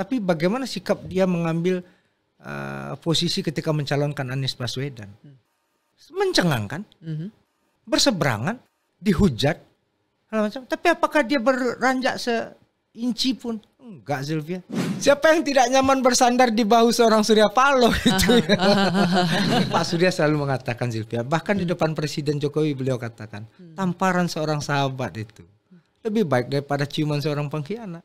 Tapi bagaimana sikap dia mengambil uh, posisi ketika mencalonkan Anies Baswedan? Mencengangkan, hmm Berseberangan, dihujat, hal macam. Tapi apakah dia beranjak seinci pun? Enggak Sylvia. Siapa yang tidak nyaman bersandar di bahu seorang Surya Paloh itu? Pak Surya selalu mengatakan Sylvia. Bahkan di depan Presiden Jokowi beliau katakan, hmm. tamparan seorang sahabat itu lebih baik daripada ciuman seorang pengkhianat.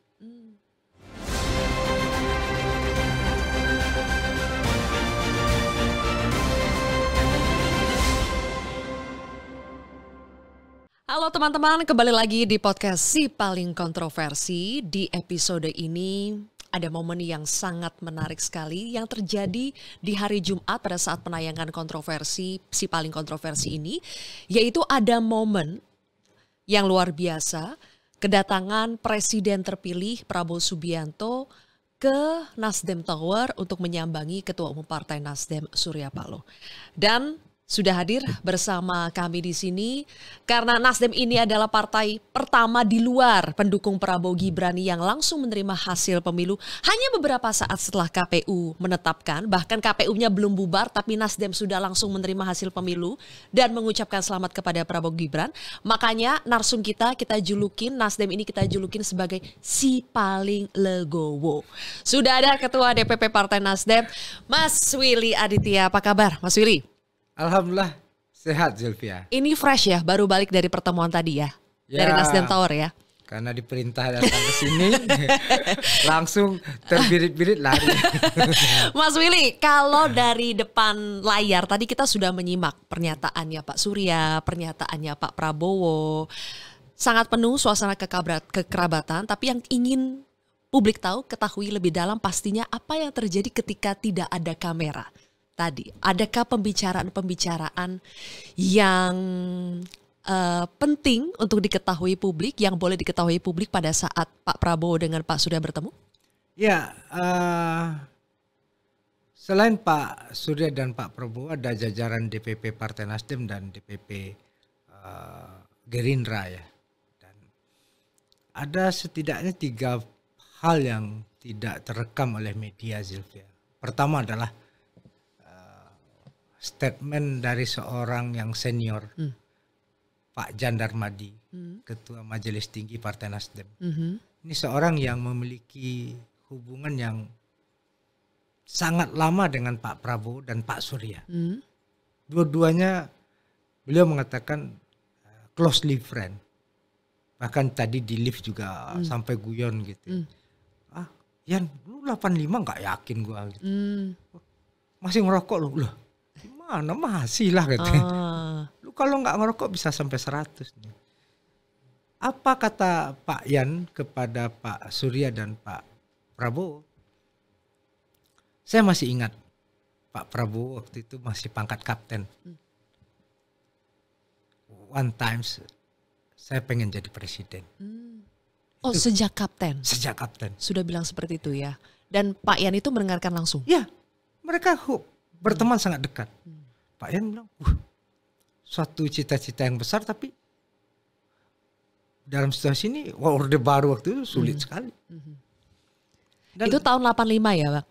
Halo teman-teman, kembali lagi di podcast Si Paling Kontroversi. Di episode ini ada momen yang sangat menarik sekali yang terjadi di hari Jumat pada saat penayangan kontroversi Si Paling Kontroversi ini, yaitu ada momen yang luar biasa kedatangan presiden terpilih Prabowo Subianto ke Nasdem Tower untuk menyambangi Ketua Umum Partai Nasdem Surya Paloh. Dan sudah hadir bersama kami di sini karena Nasdem ini adalah partai pertama di luar pendukung Prabowo Gibran yang langsung menerima hasil pemilu hanya beberapa saat setelah KPU menetapkan bahkan KPU-nya belum bubar tapi Nasdem sudah langsung menerima hasil pemilu dan mengucapkan selamat kepada Prabowo Gibran makanya narsum kita kita julukin Nasdem ini kita julukin sebagai si paling legowo sudah ada ketua DPP Partai Nasdem Mas Willy Aditya apa kabar Mas Willy Alhamdulillah sehat Zulfia. Ini fresh ya, baru balik dari pertemuan tadi ya, ya dari Nasdem Tower ya. Karena diperintah datang ke sini, langsung terbirit-birit lari. Mas Willy, kalau dari depan layar tadi kita sudah menyimak pernyataannya Pak Surya, pernyataannya Pak Prabowo, sangat penuh suasana kekabrat, kekerabatan. Tapi yang ingin publik tahu, ketahui lebih dalam pastinya apa yang terjadi ketika tidak ada kamera tadi, adakah pembicaraan-pembicaraan yang uh, penting untuk diketahui publik, yang boleh diketahui publik pada saat Pak Prabowo dengan Pak Surya bertemu? Ya, uh, selain Pak Surya dan Pak Prabowo ada jajaran DPP Partai Nasdem dan DPP uh, eh, Gerindra ya. Dan ada setidaknya tiga hal yang tidak terekam oleh media Zilvia. Pertama adalah statement dari seorang yang senior, hmm. Pak Jandarmadi, hmm. Ketua Majelis Tinggi Partai Nasdem. Hmm. Ini seorang yang memiliki hubungan yang sangat lama dengan Pak Prabowo dan Pak Surya. Hmm. Dua-duanya beliau mengatakan uh, closely friend. Bahkan tadi di lift juga hmm. sampai guyon gitu. Hmm. Ah, Yan, lu 85 nggak yakin gua gitu. Hmm. Masih ngerokok lu. Loh, mana masih lah katanya. Gitu ah. Lu kalau nggak ngerokok bisa sampai 100 Apa kata Pak Yan kepada Pak Surya dan Pak Prabowo? Saya masih ingat Pak Prabowo waktu itu masih pangkat kapten. One times saya pengen jadi presiden. Hmm. Oh itu, sejak kapten? Sejak kapten. Sudah bilang seperti itu ya. Dan Pak Yan itu mendengarkan langsung? Ya, mereka berteman hmm. sangat dekat. Hmm. Pak Yan bilang, Wah, suatu cita-cita yang besar tapi dalam situasi ini Orde Baru waktu itu sulit hmm. sekali. Hmm. Dan, itu tahun 85 ya Pak?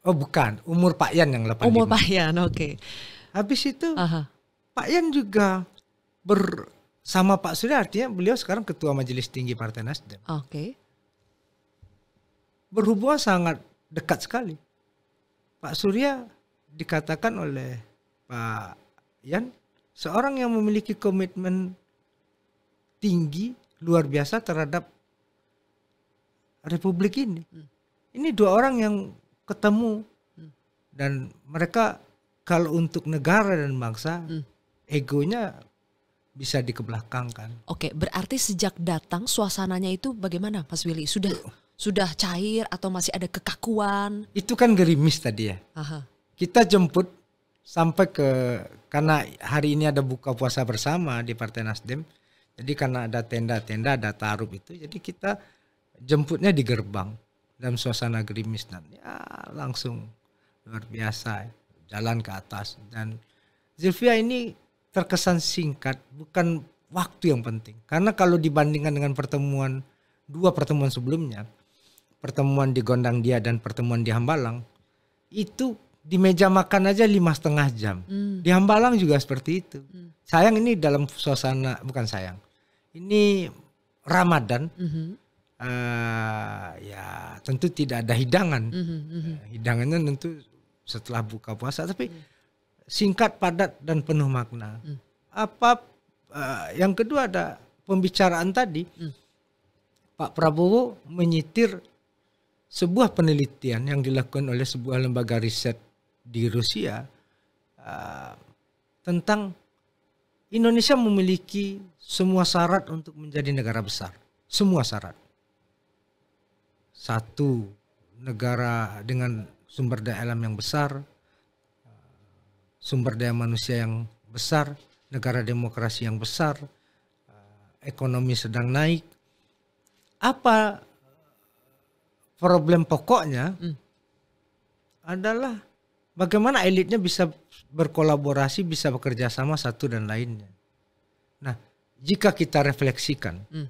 Oh bukan, umur Pak Yan yang 85. Umur Pak Yan, oke. Okay. Habis itu Aha. Pak Yan juga bersama Pak Surya artinya beliau sekarang Ketua Majelis Tinggi Partai Nasdem. Oke. Okay. Berhubungan sangat dekat sekali. Pak Surya dikatakan oleh Pak Yan, seorang yang memiliki komitmen tinggi luar biasa terhadap republik ini. Hmm. Ini dua orang yang ketemu hmm. dan mereka kalau untuk negara dan bangsa hmm. egonya bisa dikebelakangkan. Oke, berarti sejak datang suasananya itu bagaimana Mas Willy? Sudah uh. sudah cair atau masih ada kekakuan? Itu kan gerimis tadi ya. Aha. Kita jemput sampai ke karena hari ini ada buka puasa bersama di Partai Nasdem. Jadi karena ada tenda-tenda, ada taruh itu, jadi kita jemputnya di gerbang dalam suasana gerimis dan ya langsung luar biasa jalan ke atas dan Zilvia ini terkesan singkat bukan waktu yang penting karena kalau dibandingkan dengan pertemuan dua pertemuan sebelumnya pertemuan di Gondang Dia dan pertemuan di Hambalang itu di meja makan aja lima setengah jam. Hmm. Di Hambalang juga seperti itu. Hmm. Sayang ini dalam suasana bukan sayang. Ini Ramadan. Hmm. Uh, ya tentu tidak ada hidangan. Hmm. Hmm. Uh, hidangannya tentu setelah buka puasa tapi hmm. singkat, padat dan penuh makna. Hmm. Apa uh, yang kedua ada pembicaraan tadi. Hmm. Pak Prabowo menyitir sebuah penelitian yang dilakukan oleh sebuah lembaga riset di Rusia uh, tentang Indonesia memiliki semua syarat untuk menjadi negara besar, semua syarat. Satu negara dengan sumber daya alam yang besar, uh, sumber daya manusia yang besar, negara demokrasi yang besar, uh, ekonomi sedang naik. Apa problem pokoknya? Hmm. Adalah Bagaimana elitnya bisa berkolaborasi, bisa bekerja sama satu dan lainnya. Nah, jika kita refleksikan, hmm.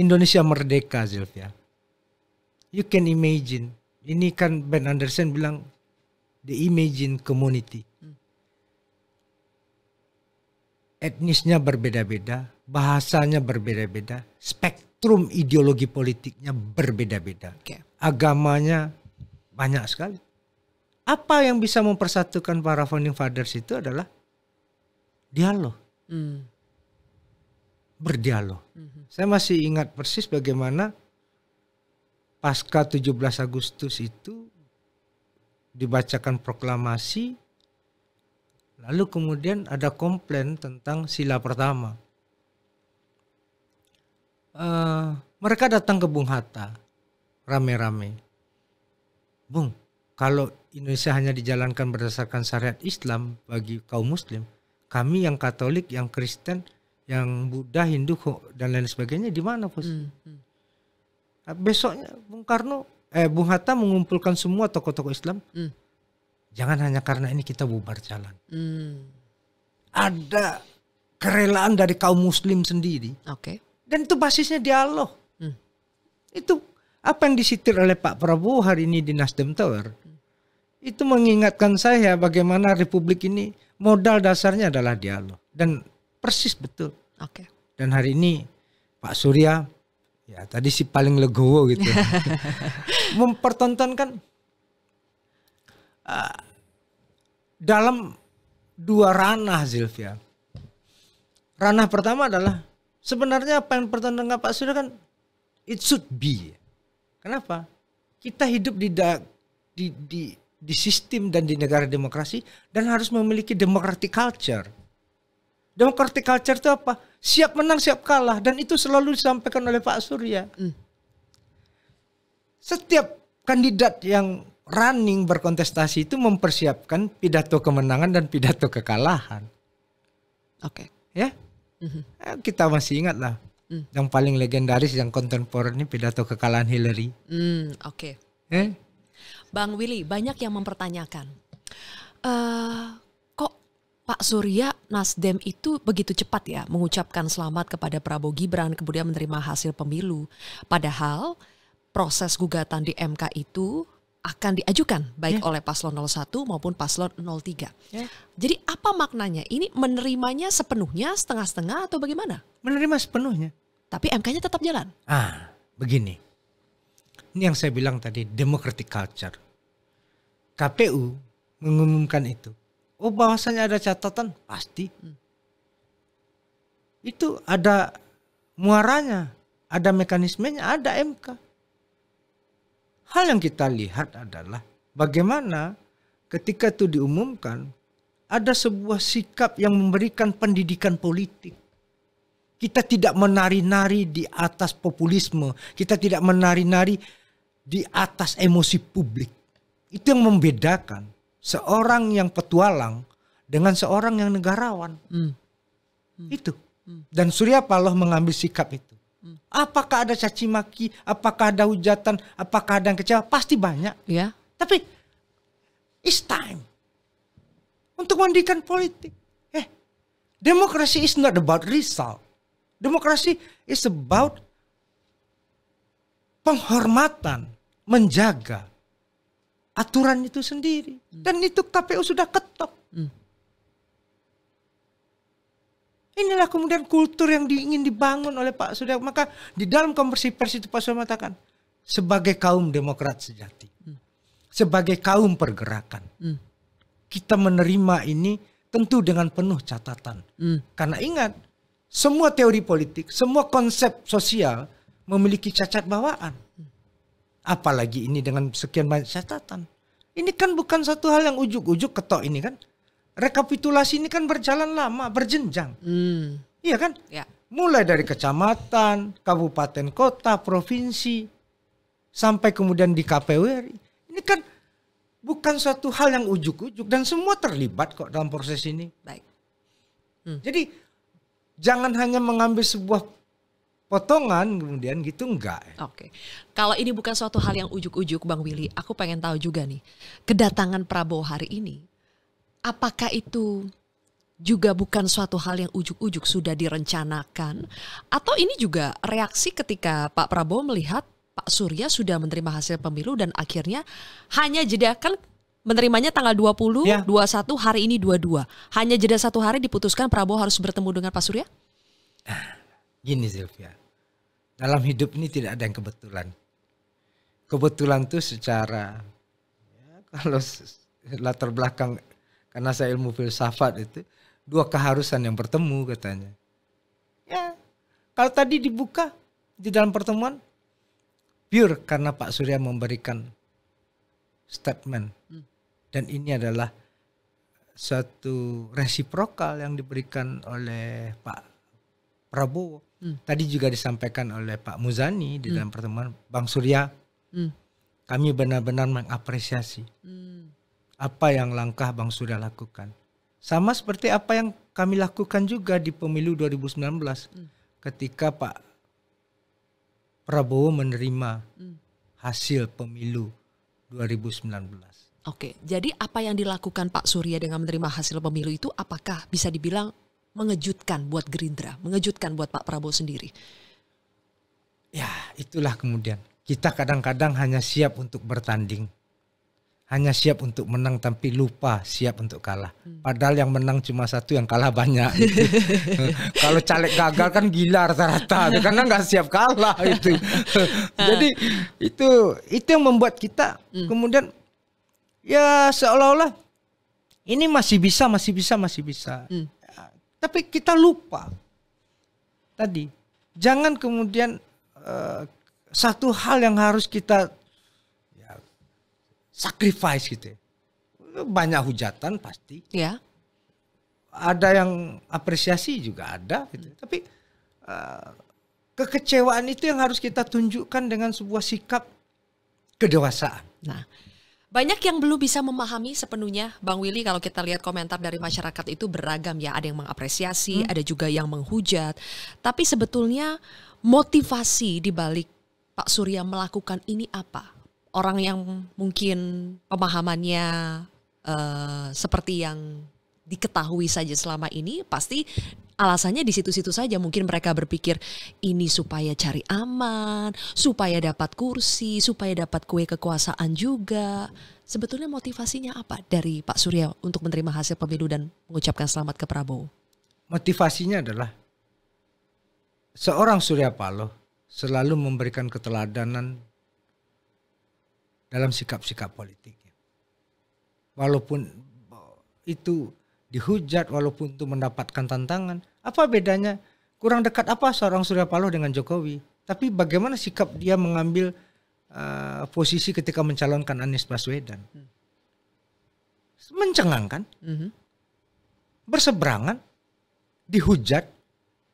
Indonesia merdeka, Zilvia. You can imagine. Ini kan Ben Anderson bilang, the imagine community. Hmm. Etnisnya berbeda-beda, bahasanya berbeda-beda, spektrum ideologi politiknya berbeda-beda, okay. agamanya banyak sekali. Apa yang bisa mempersatukan para founding fathers itu adalah dialog. Hmm. Berdialog. Hmm. Saya masih ingat persis bagaimana pasca 17 Agustus itu dibacakan proklamasi lalu kemudian ada komplain tentang sila pertama. Uh, mereka datang ke Bung Hatta rame-rame Bung, kalau Indonesia hanya dijalankan berdasarkan syariat Islam bagi kaum muslim, kami yang Katolik, yang Kristen, yang Buddha, Hindu dan lain sebagainya di mana, pos? Hmm, hmm. Nah, besoknya Bung Karno eh Bung Hatta mengumpulkan semua tokoh-tokoh Islam. Hmm. Jangan hanya karena ini kita bubar jalan. Hmm. Ada kerelaan dari kaum muslim sendiri. Okay. Dan itu basisnya dialog. Hmm. Itu apa yang disitir oleh Pak Prabowo hari ini di Nasdem Tower itu mengingatkan saya bagaimana Republik ini modal dasarnya adalah dialog dan persis betul. Oke. Okay. Dan hari ini Pak Surya ya tadi si paling legowo gitu mempertontonkan uh, dalam dua ranah Zilvia. Ranah pertama adalah sebenarnya apa yang pertontonkan Pak Surya kan it should be Kenapa? Kita hidup di da, di, di di sistem dan di negara demokrasi dan harus memiliki democratic culture. Democratic culture itu apa? Siap menang, siap kalah dan itu selalu disampaikan oleh Pak Surya. Mm. Setiap kandidat yang running berkontestasi itu mempersiapkan pidato kemenangan dan pidato kekalahan. Oke. Okay. Ya? Mm -hmm. Kita masih ingat lah Mm. Yang paling legendaris yang kontemporer ini pidato kekalahan Hillary. Mm, Oke. Okay. Eh? Bang Willy, banyak yang mempertanyakan. Uh, kok Pak Surya Nasdem itu begitu cepat ya mengucapkan selamat kepada Prabowo Gibran kemudian menerima hasil pemilu. Padahal proses gugatan di MK itu akan diajukan baik yeah. oleh paslon 01 maupun paslon 03. Yeah. Jadi apa maknanya? Ini menerimanya sepenuhnya setengah-setengah atau bagaimana? Menerima sepenuhnya. Tapi MK-nya tetap jalan. Ah, begini. Ini yang saya bilang tadi, democratic culture. KPU mengumumkan itu. Oh, bahwasanya ada catatan, pasti. Hmm. Itu ada muaranya, ada mekanismenya, ada MK. Hal yang kita lihat adalah bagaimana ketika itu diumumkan ada sebuah sikap yang memberikan pendidikan politik. Kita tidak menari-nari di atas populisme. Kita tidak menari-nari di atas emosi publik. Itu yang membedakan seorang yang petualang dengan seorang yang negarawan. Hmm. Hmm. Itu. Hmm. Dan Surya Paloh mengambil sikap itu. Hmm. Apakah ada caci maki, apakah ada hujatan, apakah ada yang kecewa? Pasti banyak. Ya. Tapi it's time untuk mandikan politik. Eh, demokrasi is not about result. Demokrasi is about penghormatan, menjaga aturan itu sendiri. Hmm. Dan itu KPU sudah ketok. Hmm. Inilah kemudian kultur yang diingin dibangun oleh Pak Sudah. Maka di dalam konversi pers itu Pak Surya mengatakan, sebagai kaum demokrat sejati, hmm. sebagai kaum pergerakan, kita menerima ini tentu dengan penuh catatan. Karena ingat, semua teori politik, semua konsep sosial memiliki cacat bawaan. Apalagi ini dengan sekian banyak catatan. Ini kan bukan satu hal yang ujuk-ujuk ketok ini kan. Rekapitulasi ini kan berjalan lama, berjenjang. Hmm. Iya kan? Ya. Mulai dari kecamatan, kabupaten, kota, provinsi, sampai kemudian di KPU Ini kan bukan suatu hal yang ujuk-ujuk dan semua terlibat kok dalam proses ini. Baik. Hmm. Jadi jangan hanya mengambil sebuah potongan kemudian gitu enggak. Ya. Oke. Okay. Kalau ini bukan suatu hal yang ujuk-ujuk Bang Willy, aku pengen tahu juga nih. Kedatangan Prabowo hari ini apakah itu juga bukan suatu hal yang ujuk-ujuk sudah direncanakan atau ini juga reaksi ketika Pak Prabowo melihat Pak Surya sudah menerima hasil pemilu dan akhirnya hanya jeda kan menerimanya tanggal 20, ya. 21, hari ini 22. Hanya jeda satu hari diputuskan Prabowo harus bertemu dengan Pak Surya? Ah, gini Sylvia, dalam hidup ini tidak ada yang kebetulan. Kebetulan tuh secara, ya, kalau latar belakang karena saya ilmu filsafat itu, dua keharusan yang bertemu katanya. Ya, kalau tadi dibuka di dalam pertemuan, pure karena Pak Surya memberikan statement dan ini adalah suatu resiprokal yang diberikan oleh Pak Prabowo. Hmm. Tadi juga disampaikan oleh Pak Muzani di hmm. dalam pertemuan Bang Surya. Hmm. Kami benar-benar mengapresiasi hmm. apa yang langkah Bang Surya lakukan. Sama seperti apa yang kami lakukan juga di pemilu 2019 hmm. ketika Pak Prabowo menerima hmm. hasil pemilu 2019. Oke, jadi apa yang dilakukan Pak Surya dengan menerima hasil pemilu itu apakah bisa dibilang mengejutkan buat Gerindra, mengejutkan buat Pak Prabowo sendiri? Ya, itulah kemudian kita kadang-kadang hanya siap untuk bertanding. Hanya siap untuk menang tapi lupa siap untuk kalah. Hmm. Padahal yang menang cuma satu, yang kalah banyak. Gitu. Kalau caleg gagal kan gila rata-rata gitu, karena nggak siap kalah itu. Jadi itu itu yang membuat kita hmm. kemudian ya seolah-olah ini masih bisa, masih bisa, masih bisa. Hmm. Ya, tapi kita lupa tadi, jangan kemudian uh, satu hal yang harus kita ya, sacrifice gitu. Ya. Banyak hujatan pasti. Ya. Ada yang apresiasi juga ada gitu. Hmm. Tapi uh, kekecewaan itu yang harus kita tunjukkan dengan sebuah sikap kedewasaan. Nah, banyak yang belum bisa memahami sepenuhnya, Bang Willy. Kalau kita lihat komentar dari masyarakat itu beragam ya, ada yang mengapresiasi, hmm. ada juga yang menghujat. Tapi sebetulnya motivasi dibalik Pak Surya melakukan ini apa? Orang yang mungkin pemahamannya uh, seperti yang diketahui saja selama ini, pasti alasannya di situ-situ saja mungkin mereka berpikir ini supaya cari aman, supaya dapat kursi, supaya dapat kue kekuasaan juga. Sebetulnya motivasinya apa dari Pak Surya untuk menerima hasil pemilu dan mengucapkan selamat ke Prabowo? Motivasinya adalah seorang Surya Paloh selalu memberikan keteladanan dalam sikap-sikap politiknya. Walaupun itu dihujat walaupun itu mendapatkan tantangan. Apa bedanya? Kurang dekat apa seorang Surya Paloh dengan Jokowi? Tapi bagaimana sikap dia mengambil uh, posisi ketika mencalonkan Anies Baswedan? Mencengangkan, mm -hmm. Mm-hmm. berseberangan, dihujat,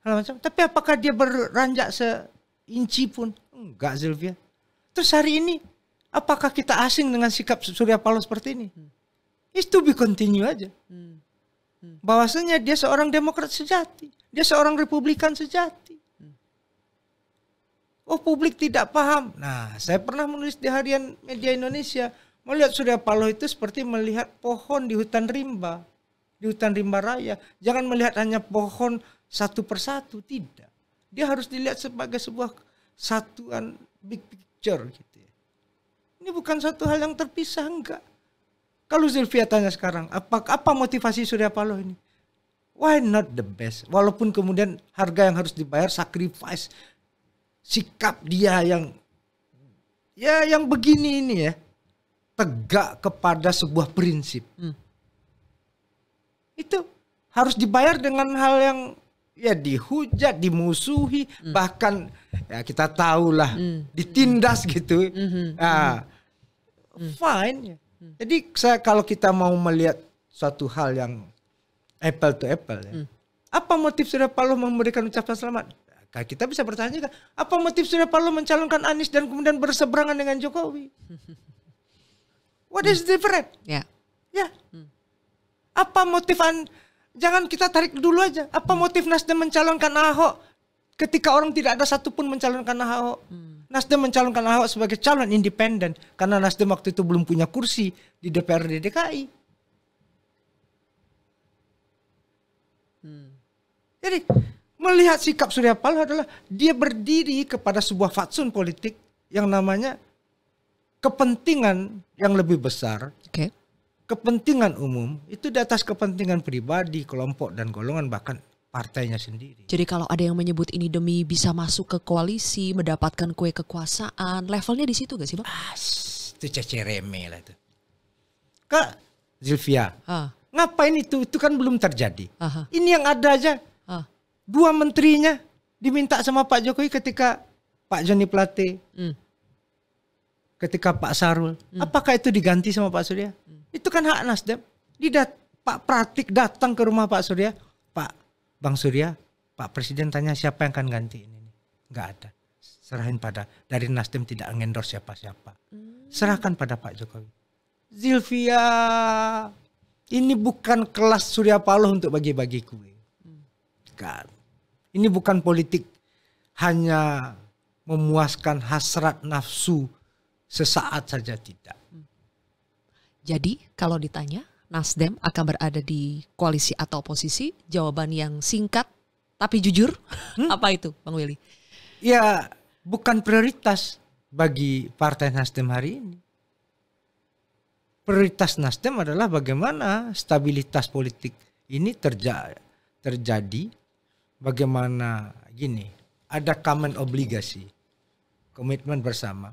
hal macam. Tapi apakah dia beranjak seinci pun? Enggak, Zilvia. Terus hari ini, apakah kita asing dengan sikap Surya Paloh seperti ini? Hmm. Itu be continue aja. Mm. Hmm. Bahwasanya dia seorang demokrat sejati, dia seorang republikan sejati. Hmm. Oh publik tidak paham. Nah saya pernah menulis di harian media Indonesia melihat Surya Paloh itu seperti melihat pohon di hutan rimba, di hutan rimba raya. Jangan melihat hanya pohon satu persatu, tidak. Dia harus dilihat sebagai sebuah satuan big picture gitu ya. Ini bukan satu hal yang terpisah enggak. Kalau Zulfia tanya sekarang, apa apa motivasi Surya Paloh ini? Why not the best? Walaupun kemudian harga yang harus dibayar sacrifice sikap dia yang ya yang begini ini ya tegak kepada sebuah prinsip hmm. itu harus dibayar dengan hal yang ya dihujat dimusuhi hmm. bahkan ya kita tahulah hmm. ditindas gitu hmm. nah hmm. fine ya. Hmm. Jadi saya kalau kita mau melihat suatu hal yang apple to apple ya. Hmm. Apa motif Surya Paloh memberikan ucapan selamat? Nah, kita bisa bertanya kan, apa motif Surya Paloh mencalonkan Anies dan kemudian berseberangan dengan Jokowi? What is different? Ya. Yeah. Ya. Yeah. Hmm. Apa motifan jangan kita tarik dulu aja. Apa hmm. motif Nasdem mencalonkan Ahok ketika orang tidak ada satupun mencalonkan Ahok? Hmm. Nasdem mencalonkan Ahok sebagai calon independen karena Nasdem waktu itu belum punya kursi di DPRD DKI. Hmm. Jadi melihat sikap Surya Paloh adalah dia berdiri kepada sebuah fatsun politik yang namanya kepentingan yang lebih besar. Okay. Kepentingan umum itu di atas kepentingan pribadi, kelompok dan golongan bahkan partainya sendiri. Jadi kalau ada yang menyebut ini demi bisa masuk ke koalisi, mendapatkan kue kekuasaan, levelnya di situ gak sih, Bang? Ah, itu cecereme lah itu. Kak Zilvia, ha. ngapain itu? Itu kan belum terjadi. Aha. Ini yang ada aja. Ha. Dua menterinya diminta sama Pak Jokowi ketika Pak Joni Plate, hmm. ketika Pak Sarul. Hmm. Apakah itu diganti sama Pak Surya? Hmm. Itu kan hak Nasdem. Didat Pak Pratik datang ke rumah Pak Surya Bang Surya, Pak Presiden tanya siapa yang akan ganti ini? Enggak ada. Serahin pada dari Nasdem tidak ngendorse siapa-siapa. Hmm. Serahkan pada Pak Jokowi. Zilvia, ini bukan kelas Surya Paloh untuk bagi-bagi kue. kan? Ini bukan politik hanya memuaskan hasrat nafsu sesaat saja tidak. Hmm. Jadi kalau ditanya Nasdem akan berada di koalisi atau oposisi? Jawaban yang singkat tapi jujur. Hmm? Apa itu, Bang Willy? Ya, bukan prioritas bagi Partai Nasdem hari ini. Prioritas Nasdem adalah bagaimana stabilitas politik ini terja terjadi, bagaimana gini, ada common obligasi, komitmen bersama.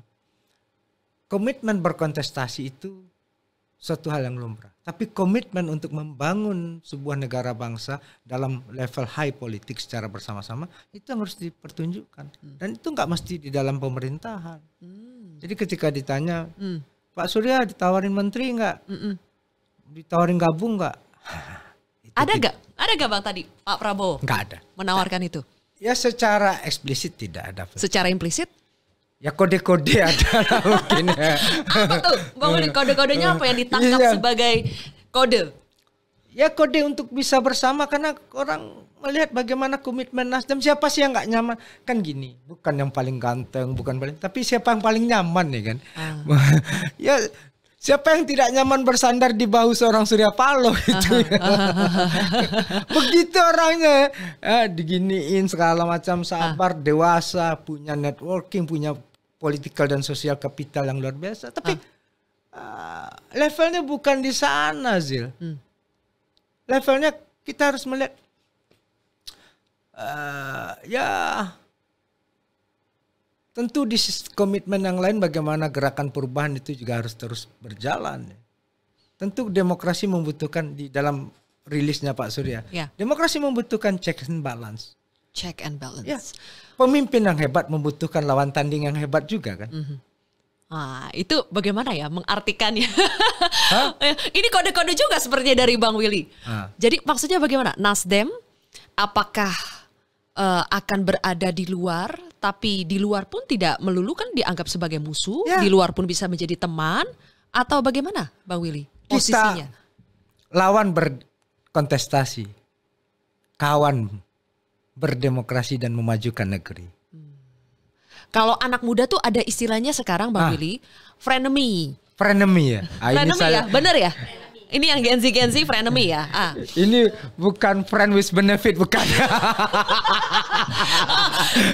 Komitmen berkontestasi itu suatu hal yang lumrah. Tapi komitmen untuk membangun sebuah negara bangsa dalam level high politik secara bersama-sama itu yang harus dipertunjukkan. Hmm. Dan itu nggak mesti di dalam pemerintahan. Hmm. Jadi ketika ditanya, hmm. Pak Surya ditawarin menteri nggak? Hmm. Ditawarin gabung nggak? ada nggak? Ada nggak bang tadi Pak Prabowo? Nggak ada. Menawarkan nah, itu? Ya secara eksplisit tidak ada. Secara implisit? Ya kode-kode ada lah mungkin ya. apa tuh? Bangun kode-kodenya apa yang ditangkap iya. sebagai kode? Ya kode untuk bisa bersama karena orang melihat bagaimana komitmen Nasdem siapa sih yang nggak nyaman kan gini bukan yang paling ganteng bukan paling tapi siapa yang paling nyaman nih kan hmm. ya Siapa yang tidak nyaman bersandar di bahu seorang Surya Paloh itu? Ya? Begitu orangnya, eh, diginiin segala macam ah. sabar, dewasa, punya networking, punya political dan sosial kapital yang luar biasa. Tapi ah. uh, levelnya bukan di sana, Zil. Hmm. Levelnya kita harus melihat uh, ya tentu di komitmen yang lain bagaimana gerakan perubahan itu juga harus terus berjalan. Tentu demokrasi membutuhkan di dalam rilisnya Pak Surya. Yeah. Demokrasi membutuhkan check and balance check and balance. Ya. Pemimpin yang hebat membutuhkan lawan tanding yang hebat juga kan. Mm -hmm. Ah, itu bagaimana ya mengartikannya? Ini kode-kode juga sepertinya dari Bang Willy. Ah. Jadi maksudnya bagaimana? Nasdem apakah uh, akan berada di luar tapi di luar pun tidak melulu kan dianggap sebagai musuh, ya. di luar pun bisa menjadi teman atau bagaimana Bang Willy? Posisinya. Kita lawan berkontestasi. Kawan berdemokrasi dan memajukan negeri. Hmm. Kalau anak muda tuh ada istilahnya sekarang Bang ah. Willy, frenemy. Frenemy ya. Ah, frenemy ini saya... ya, bener ya? Ini yang Gen Z Gen Z frenemy ya. Ah. Ini bukan friend with benefit bukan.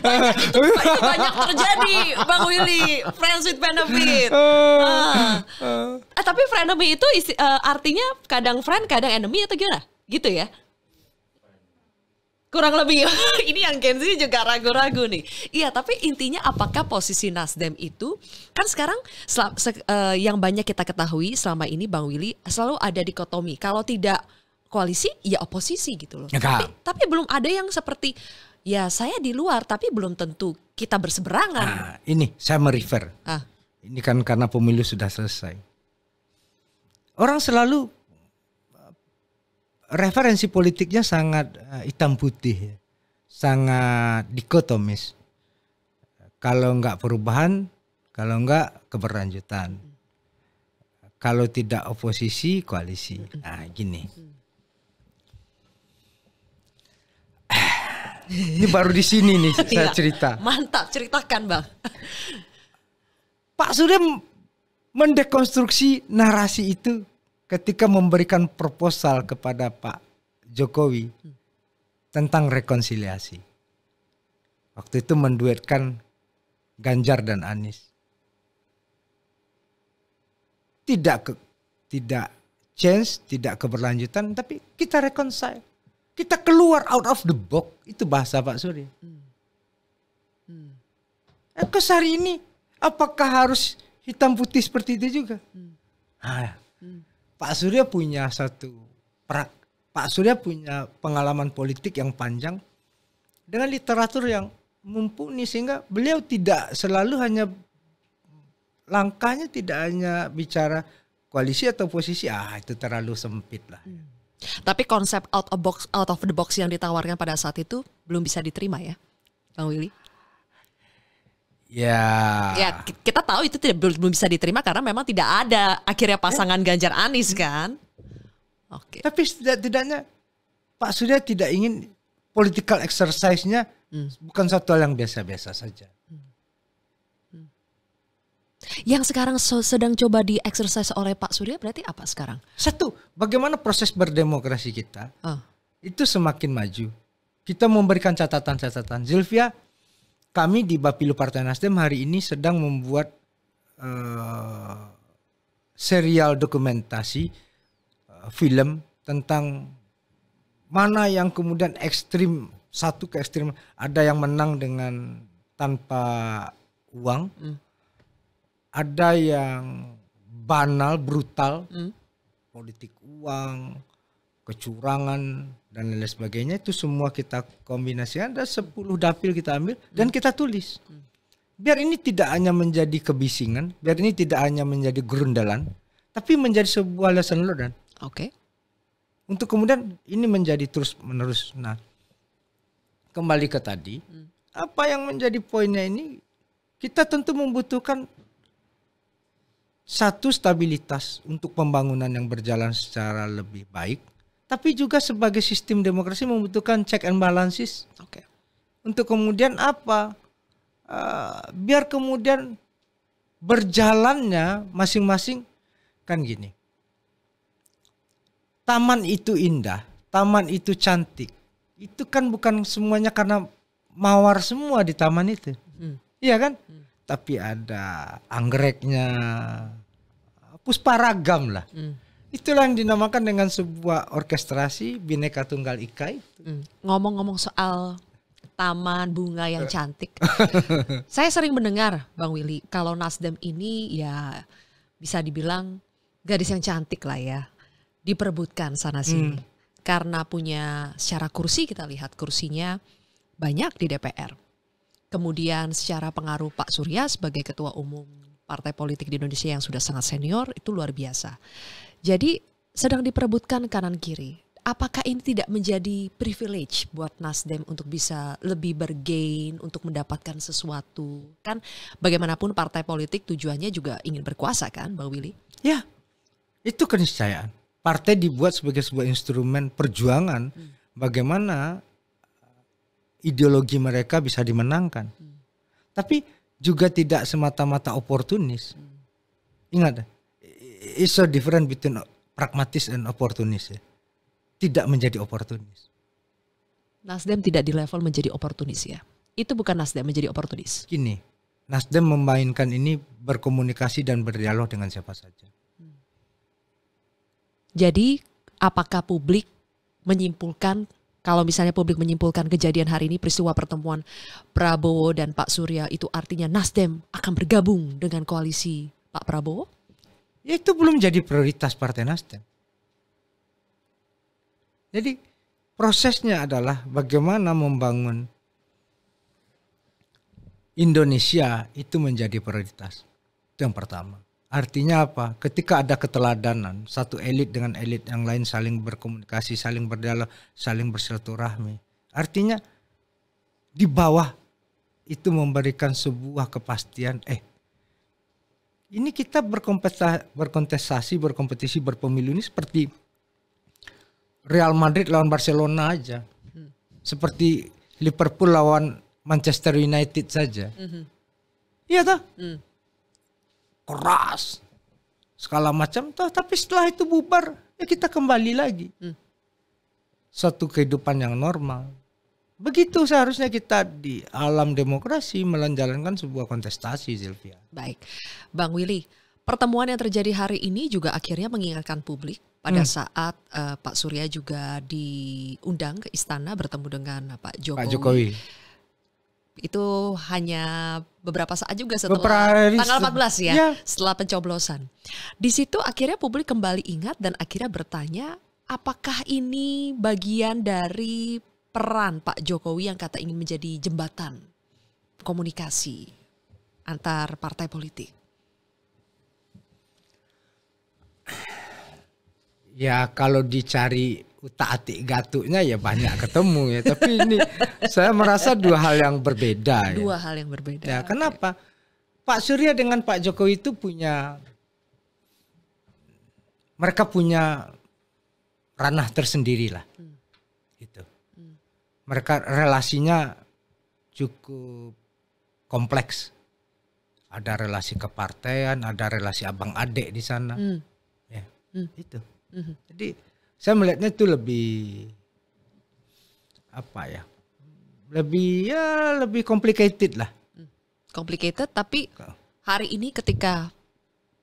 banyak, itu, banyak terjadi Bang Willy, friends with benefit. Ah. ah, ah tapi frenemy itu isi, uh, artinya kadang friend, kadang enemy atau gimana? Gitu ya kurang lebih ini yang Kenzi juga ragu-ragu nih. Iya, tapi intinya apakah posisi Nasdem itu kan sekarang selam, se, uh, yang banyak kita ketahui selama ini Bang Willy selalu ada di dikotomi. Kalau tidak koalisi ya oposisi gitu loh. Tapi tapi belum ada yang seperti ya saya di luar tapi belum tentu kita berseberangan. Ah, ini saya merefer. Ah. Ini kan karena pemilu sudah selesai. Orang selalu referensi politiknya sangat eh, hitam putih, ya. sangat dikotomis. Kalau enggak perubahan, kalau enggak keberlanjutan. Kalau tidak oposisi, koalisi. Nah, gini. Ini baru di sini nih saya iya. cerita. Mantap, ceritakan bang. Pak Surya mendekonstruksi narasi itu ketika memberikan proposal kepada Pak Jokowi tentang rekonsiliasi. Waktu itu menduetkan Ganjar dan Anies. Tidak ke, tidak change, tidak keberlanjutan, tapi kita reconcile. Kita keluar out of the box, itu bahasa Pak Surya. Hmm. Hmm. Eh, hari ini apakah harus hitam putih seperti itu juga? Hmm. Ah. Hmm. Pak Surya punya satu prak, Pak Surya punya pengalaman politik yang panjang dengan literatur yang mumpuni sehingga beliau tidak selalu hanya langkahnya tidak hanya bicara koalisi atau posisi ah itu terlalu sempit lah. Hmm. Tapi konsep out of box out of the box yang ditawarkan pada saat itu belum bisa diterima ya, Bang Willy? Ya. Ya kita tahu itu tidak belum bisa diterima karena memang tidak ada akhirnya ya. pasangan ya. Ganjar Anis kan. Oke. Okay. Tapi setidaknya Pak Surya tidak ingin political exercise-nya hmm. bukan satu hal yang biasa-biasa saja. Hmm. Yang sekarang sedang coba di exercise oleh Pak Surya berarti apa sekarang? Satu, bagaimana proses berdemokrasi kita oh. itu semakin maju. Kita memberikan catatan-catatan. Zilvia, kami di Bapilu Partai Nasdem hari ini sedang membuat uh, serial dokumentasi uh, film tentang mana yang kemudian ekstrim satu ke ekstrim ada yang menang dengan tanpa uang mm. ada yang banal brutal mm. politik uang kecurangan dan lain sebagainya itu semua kita kombinasikan ada 10 dapil kita ambil dan kita tulis. Biar ini tidak hanya menjadi kebisingan, biar ini tidak hanya menjadi gerundalan, tapi menjadi sebuah alasan lesson dan Oke. Okay. Untuk kemudian ini menjadi terus menerus. Nah, kembali ke tadi, apa yang menjadi poinnya ini kita tentu membutuhkan satu stabilitas untuk pembangunan yang berjalan secara lebih baik tapi juga sebagai sistem demokrasi membutuhkan check and balances. Oke. Okay. Untuk kemudian apa? Uh, biar kemudian berjalannya masing-masing kan gini. Taman itu indah, taman itu cantik. Itu kan bukan semuanya karena mawar semua di taman itu. Hmm. Iya kan? Hmm. Tapi ada anggreknya, eh, pusparagam lah. Hmm. Itulah yang dinamakan dengan sebuah orkestrasi bineka tunggal ika hmm. Ngomong-ngomong soal taman bunga yang eh. cantik. Saya sering mendengar Bang Willy kalau Nasdem ini ya bisa dibilang gadis yang cantik lah ya. diperbutkan sana sini. Hmm. Karena punya secara kursi kita lihat kursinya banyak di DPR. Kemudian secara pengaruh Pak Surya sebagai ketua umum partai politik di Indonesia yang sudah sangat senior itu luar biasa. Jadi sedang diperebutkan kanan kiri. Apakah ini tidak menjadi privilege buat Nasdem untuk bisa lebih bergain, untuk mendapatkan sesuatu? Kan bagaimanapun partai politik tujuannya juga ingin berkuasa kan, Bang Willy? Ya, itu keniscayaan. Partai dibuat sebagai sebuah instrumen perjuangan hmm. bagaimana eh, ideologi mereka bisa dimenangkan. Hmm. Tapi juga tidak semata-mata oportunis. Hmm. Ingat, ya, it's so different between pragmatis and opportunis ya. Tidak menjadi oportunis. Nasdem tidak di level menjadi oportunis ya. Itu bukan Nasdem menjadi oportunis. Gini, Nasdem memainkan ini berkomunikasi dan berdialog dengan siapa saja. Hmm. Jadi apakah publik menyimpulkan kalau misalnya publik menyimpulkan kejadian hari ini peristiwa pertemuan Prabowo dan Pak Surya itu artinya Nasdem akan bergabung dengan koalisi Pak Prabowo? ya itu belum jadi prioritas Partai Nasdem. Jadi prosesnya adalah bagaimana membangun Indonesia itu menjadi prioritas. Itu yang pertama. Artinya apa? Ketika ada keteladanan, satu elit dengan elit yang lain saling berkomunikasi, saling berdialog, saling bersilaturahmi. Artinya di bawah itu memberikan sebuah kepastian, eh ini kita berkompetisi, berkontestasi, berkompetisi, berpemilu ini seperti Real Madrid lawan Barcelona aja, hmm. seperti Liverpool lawan Manchester United saja. Hmm. Iya toh, hmm. keras, skala macam toh. Tapi setelah itu bubar, ya kita kembali lagi. Hmm. Satu kehidupan yang normal. Begitu seharusnya kita di alam demokrasi melanjalankan sebuah kontestasi, Sylvia. Baik, Bang Willy, pertemuan yang terjadi hari ini juga akhirnya mengingatkan publik pada hmm. saat uh, Pak Surya juga diundang ke istana bertemu dengan Pak Jokowi. Pak Jokowi. Itu hanya beberapa saat juga setelah Beberapa tanggal 14 ya, ya, setelah pencoblosan. Di situ akhirnya publik kembali ingat dan akhirnya bertanya apakah ini bagian dari peran Pak Jokowi yang kata ingin menjadi jembatan komunikasi antar partai politik? Ya kalau dicari utak atik gatuknya ya banyak ketemu ya. Tapi ini saya merasa dua hal yang berbeda. Ya. Dua hal yang berbeda. Ya, kenapa? Oke. Pak Surya dengan Pak Jokowi itu punya mereka punya ranah tersendiri lah. Hmm. Gitu mereka relasinya cukup kompleks. Ada relasi kepartean, ada relasi abang adik di sana. Mm. Ya, mm. itu. Hmm. Jadi saya melihatnya itu lebih apa ya? Lebih ya lebih complicated lah. Hmm. Complicated tapi hari ini ketika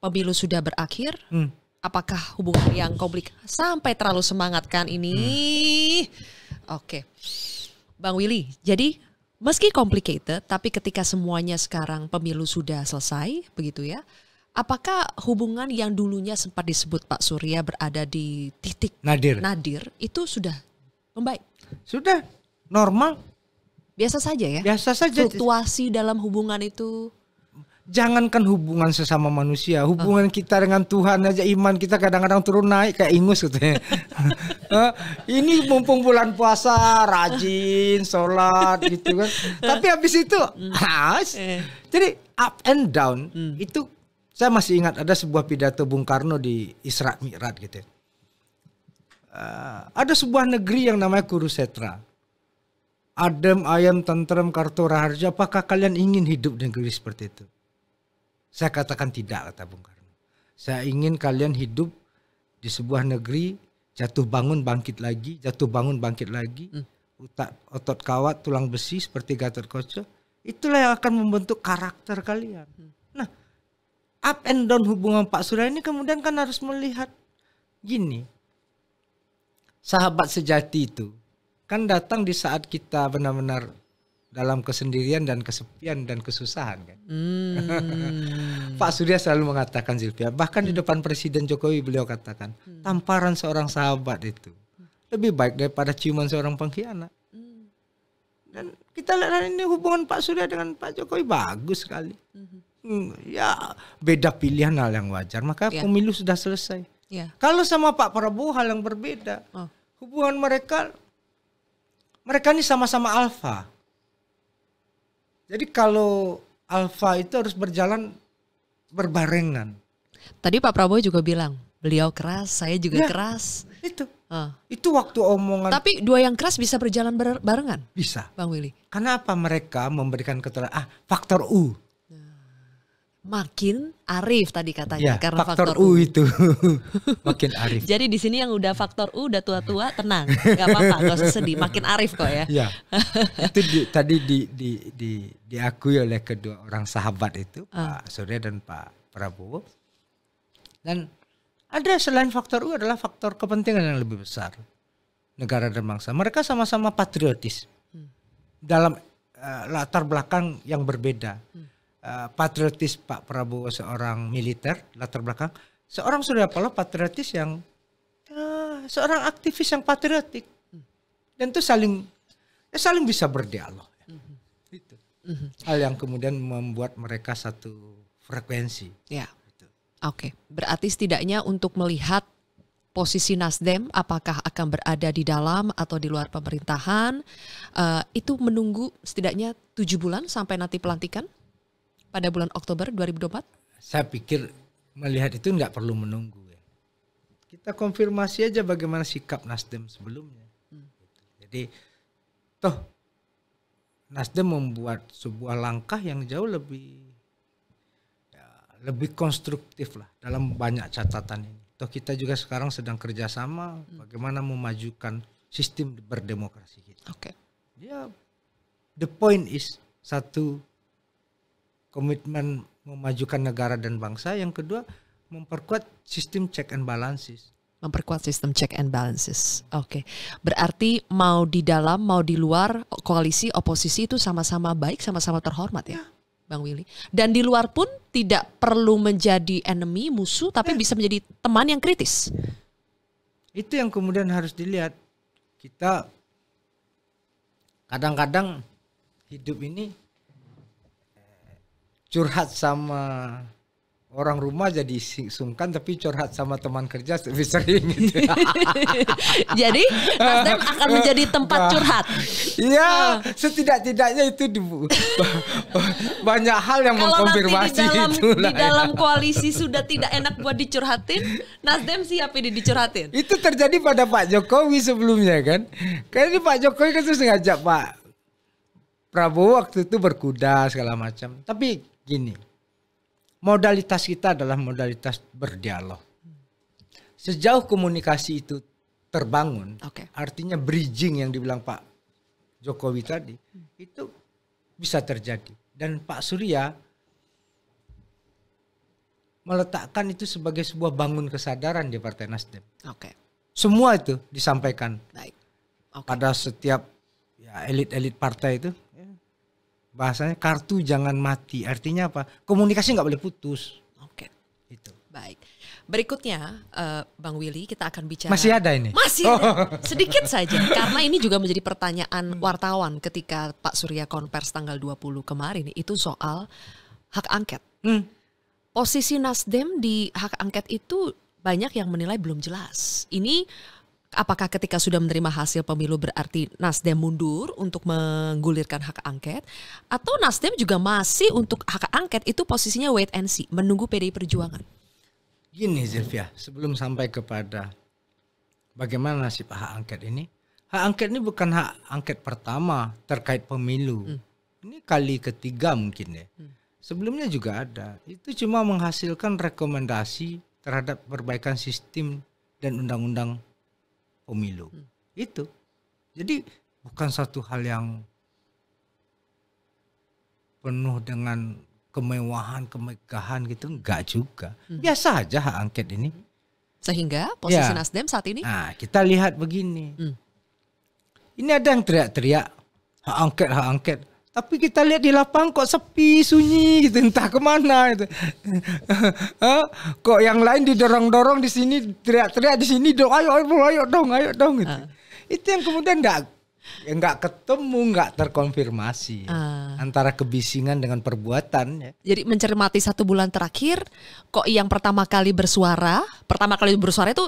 pemilu sudah berakhir, mm. apakah hubungan yang komplik sampai terlalu semangat kan ini? Mm. Oke. Okay. Bang Willy, jadi meski complicated, tapi ketika semuanya sekarang pemilu sudah selesai, begitu ya, apakah hubungan yang dulunya sempat disebut Pak Surya berada di titik nadir, nadir itu sudah membaik? Sudah normal. Biasa saja ya. Biasa saja. Fluktuasi dalam hubungan itu jangankan hubungan sesama manusia, hubungan uh. kita dengan Tuhan aja iman kita kadang-kadang turun naik kayak ingus gitu ya. ini mumpung bulan puasa rajin sholat gitu kan. Tapi habis itu hmm. has. Eh. Jadi up and down mm. itu saya masih ingat ada sebuah pidato Bung Karno di Isra Mi'raj gitu. Uh, ada sebuah negeri yang namanya Kurusetra. adam ayam, tentrem, kartu raharja. Apakah kalian ingin hidup di negeri seperti itu? Saya katakan tidak kata Bung Karno. Saya ingin kalian hidup di sebuah negeri jatuh bangun bangkit lagi, jatuh bangun bangkit lagi. Hmm. otot kawat, tulang besi seperti Gatot Kaca, itulah yang akan membentuk karakter kalian. Hmm. Nah, up and down hubungan Pak Surya ini kemudian kan harus melihat gini. Sahabat sejati itu kan datang di saat kita benar-benar dalam kesendirian dan kesepian dan kesusahan kan. Hmm. Pak Surya selalu mengatakan Zilvia, bahkan di depan Presiden Jokowi beliau katakan, hmm. tamparan seorang sahabat itu lebih baik daripada ciuman seorang pengkhianat. Hmm. Dan kita lihat ini hubungan Pak Surya dengan Pak Jokowi bagus sekali. Hmm. ya beda pilihan hal yang wajar, maka ya. pemilu sudah selesai. Ya. Kalau sama Pak Prabowo hal yang berbeda. Oh. Hubungan mereka mereka ini sama-sama alfa jadi kalau alfa itu harus berjalan berbarengan. Tadi Pak Prabowo juga bilang, beliau keras, saya juga ya, keras. Itu. Uh. Itu waktu omongan. Tapi dua yang keras bisa berjalan barengan? Bisa. Bang Willy. Karena apa mereka memberikan keterangan, ah faktor U makin arif tadi katanya ya, karena faktor, faktor U, U itu makin arif. Jadi di sini yang udah faktor U udah tua-tua tenang, nggak apa-apa, gak usah sedih, makin arif kok ya. ya. itu di, tadi di, di, di, diakui oleh kedua orang sahabat itu uh. Pak Surya dan Pak Prabowo. Dan ada selain faktor U adalah faktor kepentingan yang lebih besar negara dan bangsa. Mereka sama-sama patriotis hmm. dalam uh, latar belakang yang berbeda. Hmm Eh, patriotis Pak Prabowo seorang militer latar belakang, seorang Surya Paloh patriotis yang uh, seorang aktivis yang patriotik. Dan itu saling ya saling bisa berdialog. Ya. Mm -hmm. Itu. Mm -hmm. Hal yang kemudian membuat mereka satu frekuensi. Ya. Gitu. Oke, okay. berarti setidaknya untuk melihat posisi Nasdem apakah akan berada di dalam atau di luar pemerintahan uh, itu menunggu setidaknya tujuh bulan sampai nanti pelantikan? pada bulan Oktober 2024? Saya pikir melihat itu nggak perlu menunggu ya. Kita konfirmasi aja bagaimana sikap Nasdem sebelumnya. Hmm. Jadi toh Nasdem membuat sebuah langkah yang jauh lebih ya, lebih konstruktif lah dalam banyak catatan ini. Toh kita juga sekarang sedang kerjasama hmm. bagaimana memajukan sistem berdemokrasi kita. Oke. Okay. Ya, the point is satu komitmen memajukan negara dan bangsa, yang kedua memperkuat sistem check and balances. Memperkuat sistem check and balances. Oke. Okay. Berarti mau di dalam mau di luar koalisi oposisi itu sama-sama baik, sama-sama terhormat ya. ya. Bang Willy. Dan di luar pun tidak perlu menjadi enemy, musuh, tapi ya. bisa menjadi teman yang kritis. Itu yang kemudian harus dilihat. Kita kadang-kadang hidup ini curhat sama orang rumah jadi sungkan tapi curhat sama teman kerja lebih sering gitu. Ya. jadi Nasdem akan menjadi tempat nah, curhat. Iya, ah. setidak-tidaknya itu di, banyak hal yang Kalau mengkonfirmasi nanti di dalam, itu. Di ya. dalam koalisi sudah tidak enak buat dicurhatin, Nasdem siap ini dicurhatin. Itu terjadi pada Pak Jokowi sebelumnya kan. Karena Pak Jokowi kan terus ngajak Pak Prabowo waktu itu berkuda segala macam. Tapi gini. Modalitas kita adalah modalitas berdialog. Sejauh komunikasi itu terbangun, okay. artinya bridging yang dibilang Pak Jokowi tadi, itu bisa terjadi. Dan Pak Surya meletakkan itu sebagai sebuah bangun kesadaran di Partai Nasdem. Oke. Okay. Semua itu disampaikan. Baik. Okay. Pada setiap ya elit-elit partai itu bahasanya kartu jangan mati. Artinya apa? Komunikasi nggak boleh putus. Oke. Okay. Itu. Baik. Berikutnya, uh, Bang Willy, kita akan bicara. Masih ada ini? Masih oh. sedikit saja. Karena ini juga menjadi pertanyaan hmm. wartawan ketika Pak Surya konvers tanggal 20 kemarin. Itu soal hak angket. Hmm. Posisi Nasdem di hak angket itu banyak yang menilai belum jelas. Ini apakah ketika sudah menerima hasil pemilu berarti Nasdem mundur untuk menggulirkan hak angket atau Nasdem juga masih untuk hak angket itu posisinya wait and see menunggu PDI Perjuangan. Gini Zilvia, sebelum sampai kepada bagaimana nasib hak angket ini, hak angket ini bukan hak angket pertama terkait pemilu. Hmm. Ini kali ketiga mungkin ya. Hmm. Sebelumnya juga ada. Itu cuma menghasilkan rekomendasi terhadap perbaikan sistem dan undang-undang pemilu. Hmm. Itu. Jadi bukan satu hal yang penuh dengan kemewahan, kemegahan gitu, enggak juga. Hmm. Biasa aja hak angket ini. Hmm. Sehingga posisi ya. Nasdem saat ini? Nah, kita lihat begini. Hmm. Ini ada yang teriak-teriak hak angket, hak angket. Tapi kita lihat di lapang kok sepi, sunyi gitu, entah kemana gitu. kok yang lain didorong-dorong di sini, teriak-teriak di sini, dong, ayo, ayo, ayo dong, ayo dong gitu. Uh. Itu yang kemudian enggak nggak ketemu, nggak terkonfirmasi uh. antara kebisingan dengan perbuatan. Ya. Jadi mencermati satu bulan terakhir, kok yang pertama kali bersuara, pertama kali bersuara itu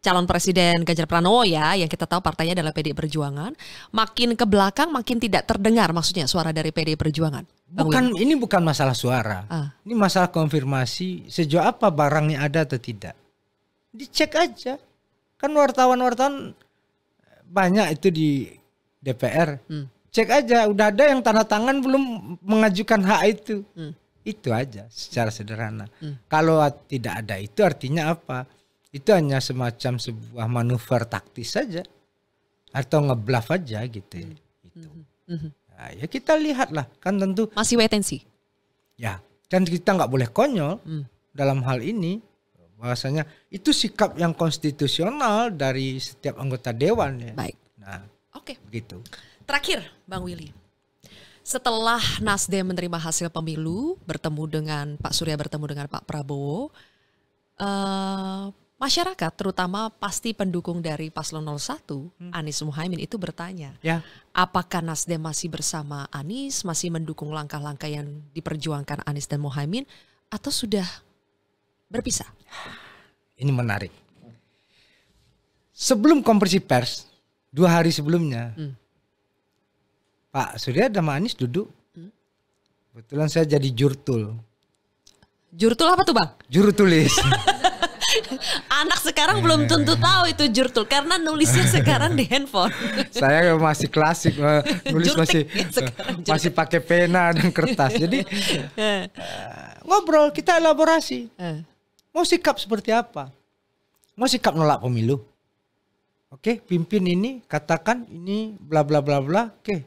calon presiden Ganjar Pranowo ya yang kita tahu partainya adalah PD Perjuangan makin ke belakang makin tidak terdengar maksudnya suara dari PD Perjuangan. Bang bukan Wim. ini bukan masalah suara. Ah. Ini masalah konfirmasi sejauh apa barangnya ada atau tidak. Dicek aja. Kan wartawan-wartawan eh, banyak itu di DPR. Hmm. Cek aja udah ada yang tanda tangan belum mengajukan hak itu. Hmm. Itu aja secara sederhana. Hmm. Kalau tidak ada itu artinya apa? itu hanya semacam sebuah manuver taktis saja atau ngeblaf aja gitu ya. Gitu. Mm -hmm. Nah, ya kita lihatlah kan tentu masih wait and see. Ya, dan kita nggak boleh konyol mm. dalam hal ini bahwasanya itu sikap yang konstitusional dari setiap anggota dewan ya. Baik. Nah, oke. Okay. Begitu. Terakhir, Bang Willy. Setelah Nasdem menerima hasil pemilu, bertemu dengan Pak Surya bertemu dengan Pak Prabowo, uh, masyarakat terutama pasti pendukung dari paslon 01 hmm. Anies Muhaimin itu bertanya ya. apakah Nasdem masih bersama Anies masih mendukung langkah-langkah yang diperjuangkan Anies dan Muhaimin atau sudah berpisah ini menarik sebelum konversi pers dua hari sebelumnya hmm. Pak Surya sama Anies duduk hmm. kebetulan saya jadi jurtul jurtul apa tuh bang Jurutulis. Anak sekarang iya, belum iya, tentu iya. tahu itu jurtul karena nulisnya sekarang di handphone. Saya masih klasik eh, nulis jurtik, masih eh, sekarang, masih pakai pena dan kertas. Jadi eh, ngobrol kita elaborasi. Mau sikap seperti apa? Mau sikap nolak pemilu? Oke, okay, pimpin ini katakan ini bla bla bla bla. Oke. Okay.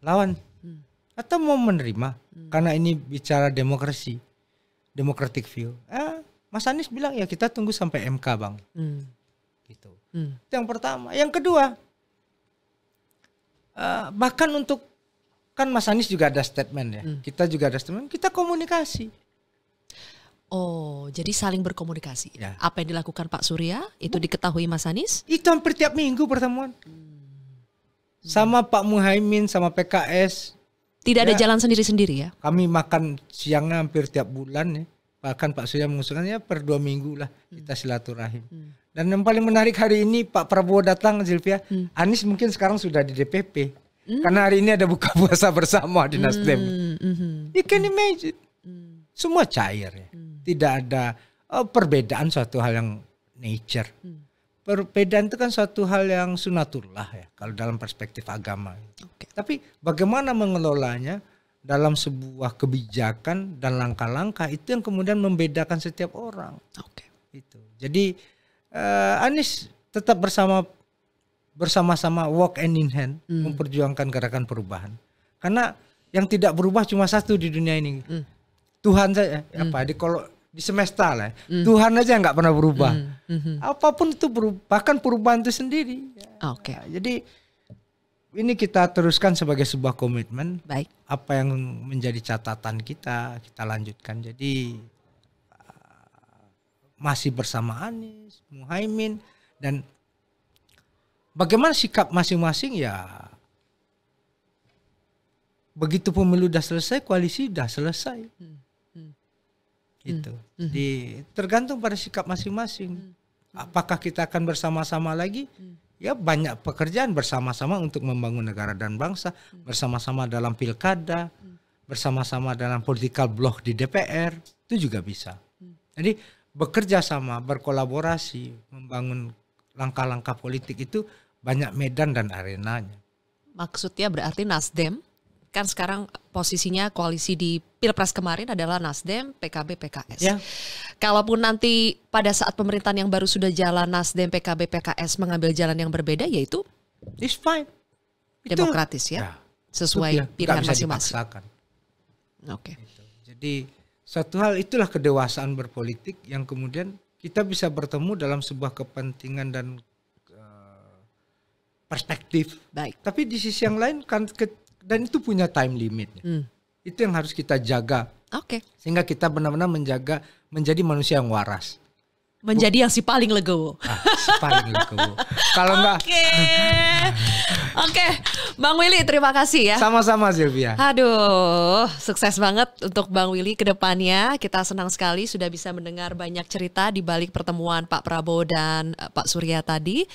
Lawan hmm. atau mau menerima hmm. karena ini bicara demokrasi democratic view eh, Mas Anies bilang ya kita tunggu sampai MK bang. Hmm. Gitu. Hmm. Itu yang pertama. Yang kedua, uh, bahkan untuk kan Mas Anies juga ada statement ya. Hmm. Kita juga ada statement. Kita komunikasi. Oh, jadi saling berkomunikasi. Ya. Apa yang dilakukan Pak Surya itu Bu, diketahui Mas Anies? Itu hampir tiap minggu pertemuan. Hmm. Sama Pak Muhaimin, sama PKS. Tidak ya, ada jalan sendiri-sendiri ya? Kami makan siangnya hampir tiap bulan ya bahkan Pak Surya mengusulkan ya, per dua minggu lah hmm. kita silaturahim. Hmm. Dan yang paling menarik hari ini Pak Prabowo datang Zilvia, hmm. Anies mungkin sekarang sudah di DPP hmm. karena hari ini ada buka puasa bersama di Nasdem. Hmm. Hmm. You can imagine, hmm. semua cair ya, hmm. tidak ada oh, perbedaan suatu hal yang nature. Hmm. Perbedaan itu kan suatu hal yang sunatullah ya kalau dalam perspektif agama. Okay. Tapi bagaimana mengelolanya? dalam sebuah kebijakan dan langkah-langkah itu yang kemudian membedakan setiap orang. Oke. Okay. Itu. Jadi uh, Anies tetap bersama bersama-sama walk and in hand mm. memperjuangkan gerakan perubahan. Karena yang tidak berubah cuma satu di dunia ini. Mm. Tuhan saja mm. apa di kalau di semesta lah. Mm. Tuhan aja nggak pernah berubah. Mm Hmm. Apapun itu berubah, bahkan perubahan itu sendiri. Oke. Okay. Ya, nah, jadi ini kita teruskan sebagai sebuah komitmen. Baik. Apa yang menjadi catatan kita, kita lanjutkan. Jadi uh, masih bersama Anies, Muhaimin dan bagaimana sikap masing-masing ya begitu pemilu sudah selesai, koalisi sudah selesai. Hmm. Hmm. Itu. Hmm. hmm. Di tergantung pada sikap masing-masing. Hmm, hmm. Apakah kita akan bersama-sama lagi? Hmm ya banyak pekerjaan bersama-sama untuk membangun negara dan bangsa, bersama-sama dalam pilkada, bersama-sama dalam political block di DPR, itu juga bisa. Jadi bekerja sama, berkolaborasi, membangun langkah-langkah politik itu banyak medan dan arenanya. Maksudnya berarti Nasdem kan sekarang posisinya koalisi di Pilpres kemarin adalah Nasdem, PKB, PKS. Ya. Kalaupun nanti pada saat pemerintahan yang baru sudah jalan Nasdem, PKB, PKS mengambil jalan yang berbeda yaitu it's fine. Demokratis ya. ya. Sesuai Itu, pilihan masing-masing. Oke. Okay. Gitu. Jadi satu hal itulah kedewasaan berpolitik yang kemudian kita bisa bertemu dalam sebuah kepentingan dan eh, perspektif. Baik. Tapi di sisi yang lain kan ke, dan itu punya time limit. Hmm. Itu yang harus kita jaga. Oke. Okay. Sehingga kita benar-benar menjaga menjadi manusia yang waras. Menjadi yang si paling legowo. Ah, si paling legowo. Kalau enggak Oke. Oke, Bang Willy terima kasih ya. Sama-sama Sylvia. Aduh, sukses banget untuk Bang Willy ke depannya. Kita senang sekali sudah bisa mendengar banyak cerita di balik pertemuan Pak Prabowo dan eh, Pak Surya tadi.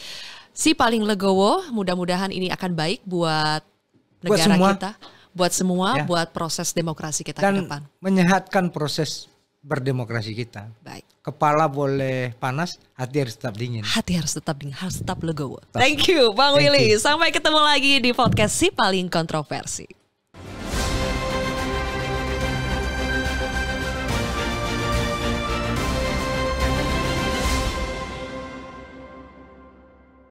Si paling legowo, mudah-mudahan ini akan baik buat negara buat semua, kita, buat semua, ya. buat proses demokrasi kita Dan ke depan. menyehatkan proses berdemokrasi kita. Baik. Kepala boleh panas, hati harus tetap dingin. Hati harus tetap dingin, harus tetap legowo. Thank you Bang Thank Willy. You. Sampai ketemu lagi di podcast si paling kontroversi.